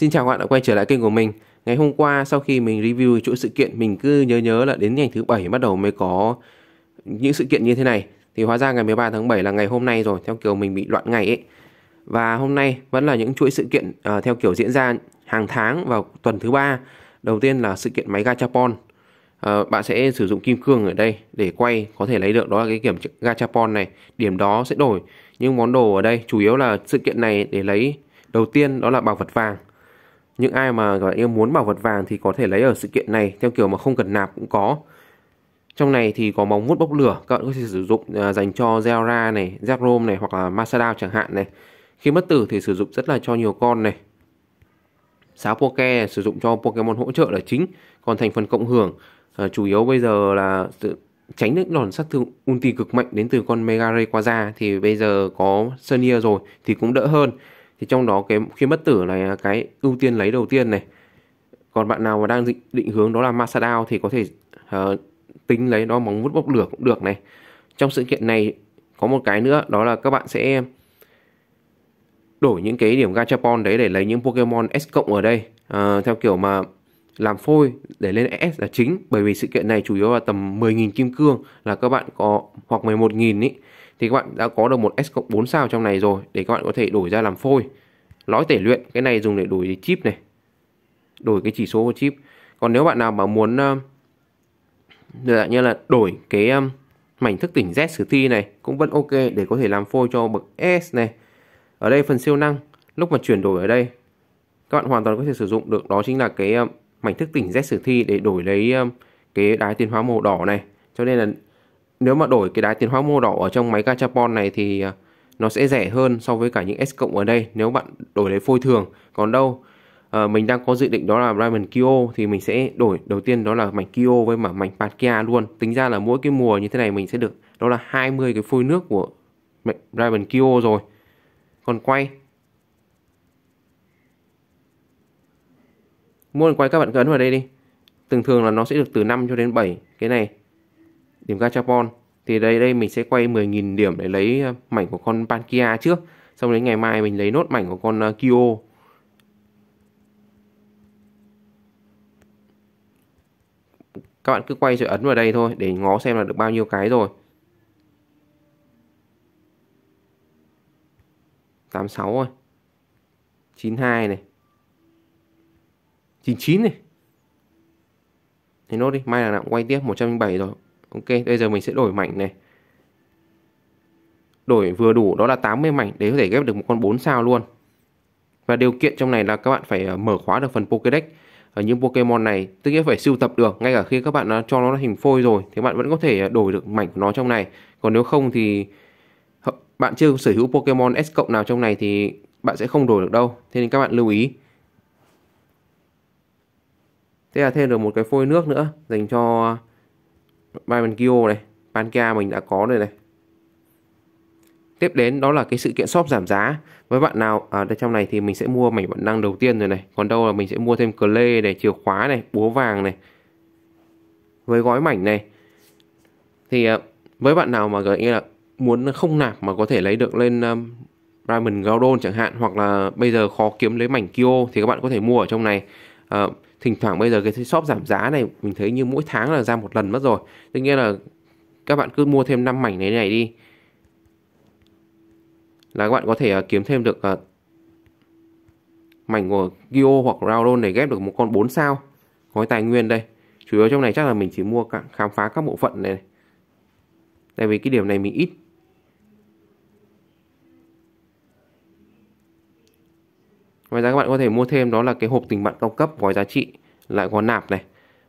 Xin chào các bạn đã quay trở lại kênh của mình. Ngày hôm qua sau khi mình review chuỗi sự kiện mình cứ nhớ nhớ là đến ngày thứ bảy bắt đầu mới có những sự kiện như thế này. Thì hóa ra ngày 13 tháng 7 là ngày hôm nay rồi theo kiểu mình bị loạn ngày ấy. Và hôm nay vẫn là những chuỗi sự kiện uh, theo kiểu diễn ra hàng tháng vào tuần thứ ba. Đầu tiên là sự kiện máy Gachapon. Uh, bạn sẽ sử dụng kim cương ở đây để quay có thể lấy được đó là cái kiểm Gachapon này. Điểm đó sẽ đổi. Nhưng món đồ ở đây chủ yếu là sự kiện này để lấy đầu tiên đó là bảo vật vàng những ai mà gọi yêu muốn bảo vật vàng thì có thể lấy ở sự kiện này theo kiểu mà không cần nạp cũng có trong này thì có móng vuốt bốc lửa các bạn có thể sử dụng à, dành cho Zera này, Zekrom này hoặc là Masada chẳng hạn này. Khi mất tử thì sử dụng rất là cho nhiều con này. Sáo Poke sử dụng cho Pokemon hỗ trợ là chính, còn thành phần cộng hưởng à, chủ yếu bây giờ là tránh những đòn sát thương ulti cực mạnh đến từ con Mega Rayquaza thì bây giờ có Sonia rồi thì cũng đỡ hơn thì trong đó cái khi bất tử là cái ưu tiên lấy đầu tiên này còn bạn nào mà đang định, định hướng đó là Masadao thì có thể uh, tính lấy đó móng vuốt bốc lửa cũng được này trong sự kiện này có một cái nữa đó là các bạn sẽ đổi những cái điểm gachapon đấy để lấy những pokemon s cộng ở đây uh, theo kiểu mà làm phôi để lên S là chính bởi vì sự kiện này chủ yếu là tầm 10.000 kim cương là các bạn có hoặc 11.000 ý thì các bạn đã có được một S cộng 4 sao trong này rồi để các bạn có thể đổi ra làm phôi lõi tể luyện cái này dùng để đổi chip này đổi cái chỉ số của chip còn nếu bạn nào mà muốn ờ, dạng như là đổi cái ờ, mảnh thức tỉnh Z sử thi này cũng vẫn ok để có thể làm phôi cho bậc S này ở đây phần siêu năng lúc mà chuyển đổi ở đây các bạn hoàn toàn có thể sử dụng được đó chính là cái ờ, mảnh thức tỉnh Z sử thi để đổi lấy cái đái tiến hóa màu đỏ này cho nên là nếu mà đổi cái đá tiến hóa màu đỏ ở trong máy gachapon này thì à, nó sẽ rẻ hơn so với cả những S cộng ở đây nếu bạn đổi lấy phôi thường còn đâu à, mình đang có dự định đó là Diamond Kyo thì mình sẽ đổi đầu tiên đó là mảnh Kyo với mà mảnh Palkia luôn tính ra là mỗi cái mùa như thế này mình sẽ được đó là 20 cái phôi nước của Diamond Kyo rồi còn quay muốn quay các bạn cấn vào đây đi thường thường là nó sẽ được từ 5 cho đến 7 cái này tìm Gachapon thì đây đây mình sẽ quay 10.000 điểm để lấy ờ, mảnh của con Pankia trước xong đến ngày mai mình lấy nốt mảnh của con ờ, Kyo các bạn cứ quay rồi ấn vào đây thôi để ngó xem là được bao nhiêu cái rồi 86 rồi 92 này 99 này Thế nốt đi Mai là nào quay tiếp 107 rồi Ok, bây giờ mình sẽ đổi mảnh này. Đổi vừa đủ đó là 80 mảnh để có thể ghép được một con 4 sao luôn. Và điều kiện trong này là các bạn phải ờ, mở khóa được phần Pokédex ở ờ, những Pokemon này, tức nghĩa phải sưu tập được ngay cả khi các bạn ờ, cho nó hình phôi rồi thì bạn vẫn có thể đổi được mảnh của nó trong này. Còn nếu không thì bạn chưa sở hữu Pokemon S cộng nào trong này thì bạn sẽ không đổi được đâu. Thế nên các bạn lưu ý. Thế là thêm được một cái phôi nước nữa dành cho Barbecue này Panca mình đã có rồi này Tiếp đến đó là cái sự kiện shop giảm giá Với bạn nào ở à, trong này thì mình sẽ mua mảnh vận năng đầu tiên rồi này Còn đâu là mình sẽ mua thêm cờ lê này, chìa khóa này, búa vàng này Với gói mảnh này Thì à, với bạn nào mà gọi là muốn không nạp mà có thể lấy được lên um, Diamond Gaudon chẳng hạn Hoặc là bây giờ khó kiếm lấy mảnh Kyo thì các bạn có thể mua ở trong này uh, thỉnh thoảng bây giờ cái shop giảm giá này mình thấy như mỗi tháng là ra một lần mất rồi tức nhiên là các bạn cứ mua thêm 5 mảnh này này đi là các bạn có thể à, kiếm thêm được à, mảnh của Gio hoặc Raudon để ghép được một con 4 sao gói tài nguyên đây chủ yếu trong này chắc là mình chỉ mua khám phá các bộ phận này tại vì cái điểm này mình ít ngoài ra các bạn có thể mua thêm đó là cái hộp tình bạn cao cấp gói giá trị lại có nạp này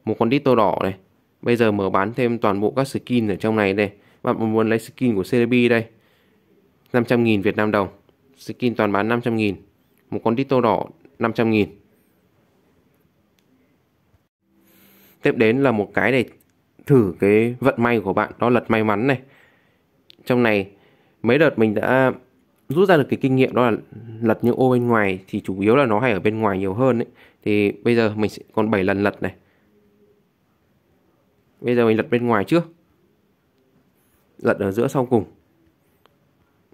một con đít đỏ này bây giờ mở bán thêm toàn bộ các skin ở trong này đây bạn muốn lấy skin của CDB đây 500.000 Việt Nam đồng skin toàn bán 500.000 một con đít tô đỏ 500.000 tiếp đến là một cái để thử cái vận may của bạn đó lật may mắn này trong này mấy đợt mình đã rút ra được cái kinh nghiệm đó là lật những ô bên ngoài thì chủ yếu là nó hay ở bên ngoài nhiều hơn ấy. thì bây giờ mình sẽ còn 7 lần lật này bây giờ mình lật bên ngoài trước lật ở giữa sau cùng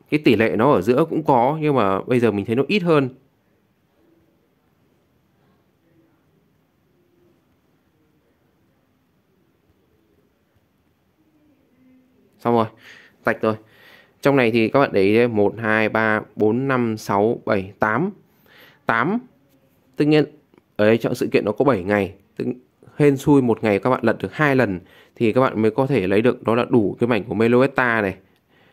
cái tỷ lệ nó ở giữa cũng có nhưng mà bây giờ mình thấy nó ít hơn xong rồi tạch rồi trong này thì các bạn để ý 1, 2, 3, 4, 5, 6, 7, 8 8 Tất nhiên ở đây chọn sự kiện nó có 7 ngày Tức hên xui một ngày các bạn lật được hai lần thì các bạn mới có thể lấy được đó là đủ cái mảnh của Meloetta này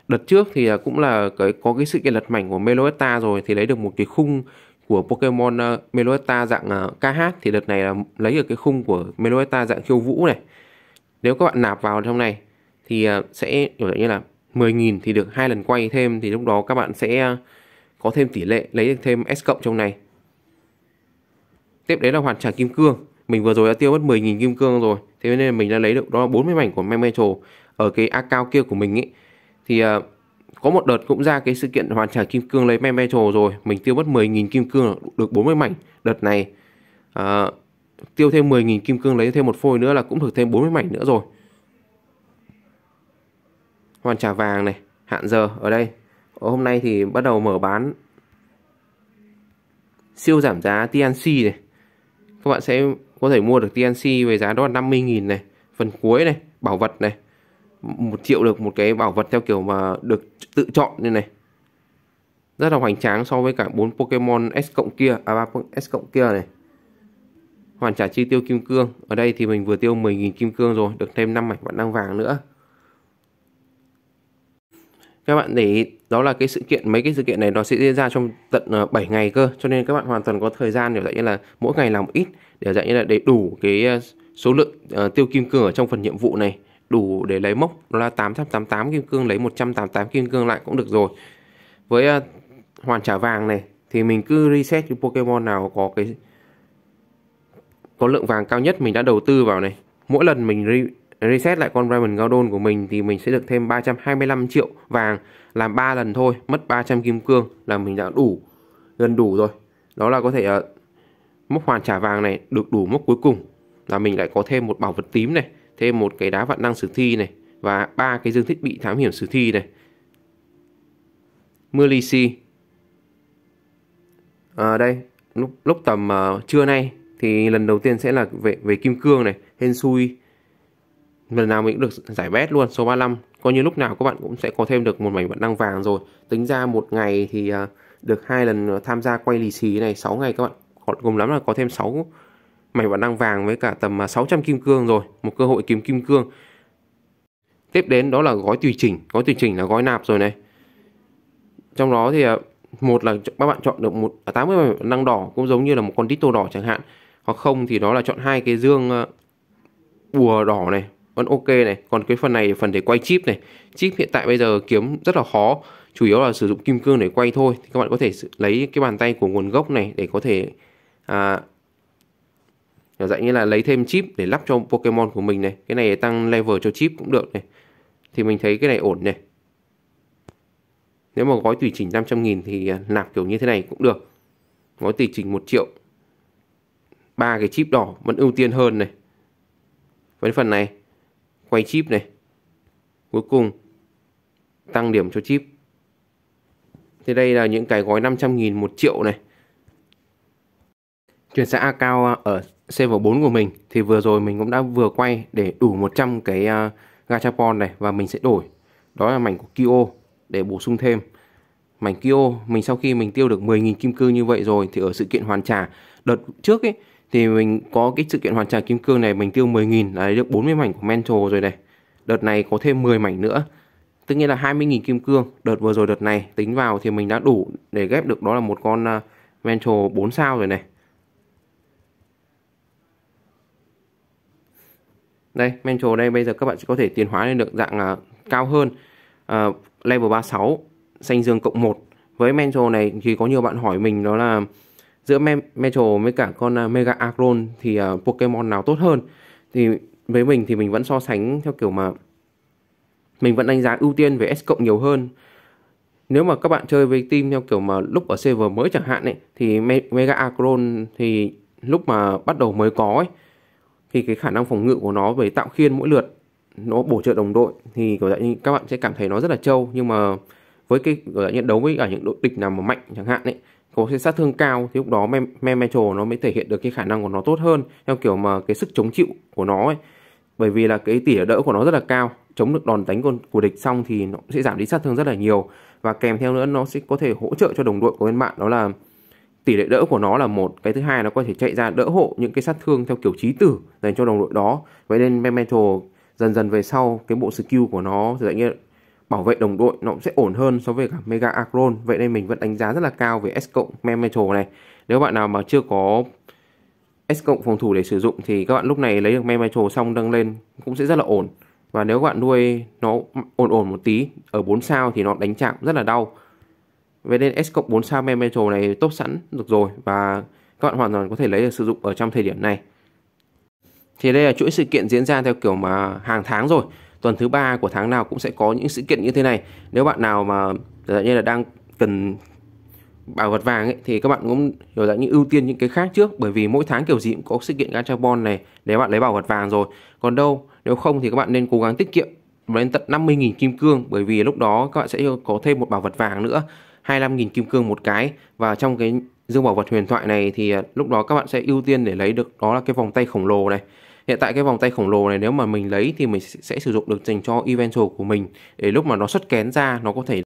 đợt trước thì cũng là cái có cái sự kiện lật mảnh của Meloetta rồi thì lấy được một cái khung của Pokemon ờ, Meloetta dạng KH ờ, thì đợt này là lấy được cái khung của Meloetta dạng khiêu vũ này nếu các bạn nạp vào trong này thì ờ, sẽ kiểu như là 10.000 thì được hai lần quay thêm thì lúc đó các bạn sẽ à, có thêm tỷ lệ lấy được thêm S cộng trong này. Tiếp đến là hoàn trả kim cương. Mình vừa rồi đã tiêu mất 10.000 kim cương rồi. Thế nên mình đã lấy được đó là 40 mảnh của Memetal ở cái account kia của mình ấy. Thì à, có một đợt cũng ra cái sự kiện hoàn trả kim cương lấy Memetal rồi. Mình tiêu mất 10.000 kim cương được 40 mảnh đợt này. À, tiêu thêm 10.000 kim cương lấy thêm một phôi nữa là cũng được thêm 40 mảnh nữa rồi hoàn trà vàng này hạn giờ ở đây ờ, hôm nay thì bắt đầu mở bán siêu giảm giá TNC này các bạn sẽ có thể mua được TNC với giá đó là 50.000 này phần cuối này bảo vật này một triệu được một cái bảo vật theo kiểu mà được tự chọn như này rất là hoành tráng so với cả bốn Pokemon S cộng kia à ba S cộng kia này hoàn trả chi tiêu kim cương ở đây thì mình vừa tiêu 10.000 kim cương rồi được thêm 5 mảnh vạn năng vàng nữa các bạn để ý đó là cái sự kiện mấy cái sự kiện này nó sẽ diễn ra trong tận 7 ờ, ngày cơ cho nên các bạn hoàn toàn có thời gian để dạy như là mỗi ngày làm ít để dạy như là để đủ cái ờ, số lượng uh, tiêu kim cương ở trong phần nhiệm vụ này đủ để lấy mốc đó là 888 kim cương lấy 188 kim cương lại cũng được rồi với uh, hoàn trả vàng này thì mình cứ reset cái Pokemon nào có cái có lượng vàng cao nhất mình đã đầu tư vào này mỗi lần mình reset lại con Raymond Gardon của mình thì mình sẽ được thêm 325 triệu vàng làm 3 lần thôi, mất 300 kim cương là mình đã đủ gần đủ rồi. Đó là có thể uh, mốc hoàn trả vàng này được đủ mốc cuối cùng là mình lại có thêm một bảo vật tím này, thêm một cái đá vạn năng sử thi này và ba cái dương thiết bị thám hiểm sử thi này. Mưa lì xì. À đây, lúc lúc tầm uh, trưa nay thì lần đầu tiên sẽ là về về kim cương này, hensui lần nào mình cũng được giải bét luôn số 35 coi như lúc nào các bạn cũng sẽ có thêm được một mảnh vận năng vàng rồi tính ra một ngày thì à, được hai lần tham gia quay lì xì này 6 ngày các bạn cùng lắm là có thêm 6 mảnh vận năng vàng với cả tầm 600 à, kim cương rồi một cơ hội kiếm kim cương tiếp đến đó là gói tùy chỉnh gói tùy chỉnh là gói nạp rồi này trong đó thì à, một là các bạn chọn được một 80 mảnh vận năng đỏ cũng giống như là một con tít tô đỏ chẳng hạn hoặc không thì đó là chọn hai cái dương bùa đỏ này vẫn ok này còn cái phần này phần để quay chip này chip hiện tại bây giờ kiếm rất là khó chủ yếu là sử dụng kim cương để quay thôi thì các bạn có thể lấy cái bàn tay của nguồn gốc này để có thể à, dạng như là lấy thêm chip để lắp cho Pokemon của mình này cái này tăng level cho chip cũng được này thì mình thấy cái này ổn này nếu mà gói tùy chỉnh 500 nghìn thì à, nạp kiểu như thế này cũng được gói tùy chỉnh 1 triệu ba cái chip đỏ vẫn ưu tiên hơn này với phần này quay chip này cuối cùng tăng điểm cho chip Thế đây là những cái gói 500 nghìn 1 triệu này chuyển sang account ở server 4 của mình thì vừa rồi mình cũng đã vừa quay để đủ 100 cái uh, gachapon này và mình sẽ đổi đó là mảnh của Kyo để bổ sung thêm mảnh Kyo mình sau khi mình tiêu được 10.000 kim cương như vậy rồi thì ở sự kiện hoàn trả đợt trước ấy thì mình có cái sự kiện hoàn trả kim cương này mình tiêu 10.000 là lấy được 40 mảnh của mental rồi này đợt này có thêm 10 mảnh nữa tức nghĩa là 20.000 kim cương đợt vừa rồi đợt này tính vào thì mình đã đủ để ghép được đó là một con uh, à, mental 4 sao rồi này đây mental đây bây giờ các bạn sẽ có thể tiến hóa lên được dạng uh, cao hơn uh, level 36 xanh dương cộng 1 với mental này thì có nhiều bạn hỏi mình đó là giữa Metro với cả con à, Mega Aggron thì uh, Pokemon nào tốt hơn thì với mình thì mình vẫn so sánh theo kiểu mà mình vẫn đánh giá ưu tiên về S cộng nhiều hơn nếu mà các bạn chơi với team theo kiểu mà lúc ở server mới chẳng hạn ấy thì Mega Aggron thì lúc mà bắt đầu mới có ấy thì cái khả năng phòng ngự của nó về tạo khiên mỗi lượt nó bổ trợ đồng đội thì có lẽ như các bạn sẽ cảm thấy nó rất là trâu nhưng mà với cái kiểu dạng đấu với cả những đội địch nào mà mạnh chẳng hạn ấy có cái sát thương cao thì lúc đó Memetal nó mới thể hiện được cái khả năng của nó tốt hơn theo kiểu mà cái sức chống chịu của nó ấy bởi vì là cái tỉ đỡ của nó rất là cao chống được đòn đánh của, địch xong thì nó sẽ giảm đi sát thương rất là nhiều và kèm theo nữa nó sẽ có thể hỗ trợ cho đồng đội của bên bạn đó là tỷ lệ đỡ của nó là một cái thứ hai nó có thể chạy ra đỡ hộ những cái sát thương theo kiểu trí tử dành cho đồng đội đó vậy nên memento dần dần về sau cái bộ skill của nó thì như bảo vệ đồng đội nó cũng sẽ ổn hơn so với cả Mega Akron. Vậy nên mình vẫn đánh giá rất là cao về S cộng Memetal này. Nếu bạn nào mà chưa có S cộng phòng thủ để sử dụng thì các bạn lúc này lấy được Memetal xong nâng lên cũng sẽ rất là ổn. Và nếu các bạn nuôi nó ổn ổn một tí ở 4 sao thì nó đánh chạm rất là đau. Vậy nên S cộng 4 sao Memetal này tốt sẵn được rồi và các bạn hoàn toàn có thể lấy được sử dụng ở trong thời điểm này. Thì đây là chuỗi sự kiện diễn ra theo kiểu mà hàng tháng rồi tuần thứ ba của tháng nào cũng sẽ có những sự kiện như thế này nếu bạn nào mà dạng như là đang cần bảo vật vàng ấy, thì các bạn cũng hiểu dạng như ưu tiên những cái khác trước bởi vì mỗi tháng kiểu gì cũng có sự kiện gachabon này để bạn lấy bảo vật vàng rồi còn đâu nếu không thì các bạn nên cố gắng tiết kiệm lên tận 50.000 kim cương bởi vì lúc đó các bạn sẽ có thêm một bảo vật vàng nữa 25.000 kim cương một cái và trong cái dương bảo vật huyền thoại này thì à, lúc đó các bạn sẽ ưu tiên để lấy được đó là cái vòng tay khổng lồ này Hiện tại cái vòng tay khổng lồ này nếu mà mình lấy thì mình sẽ sử dụng được dành cho eventual của mình để lúc mà nó xuất kén ra nó có thể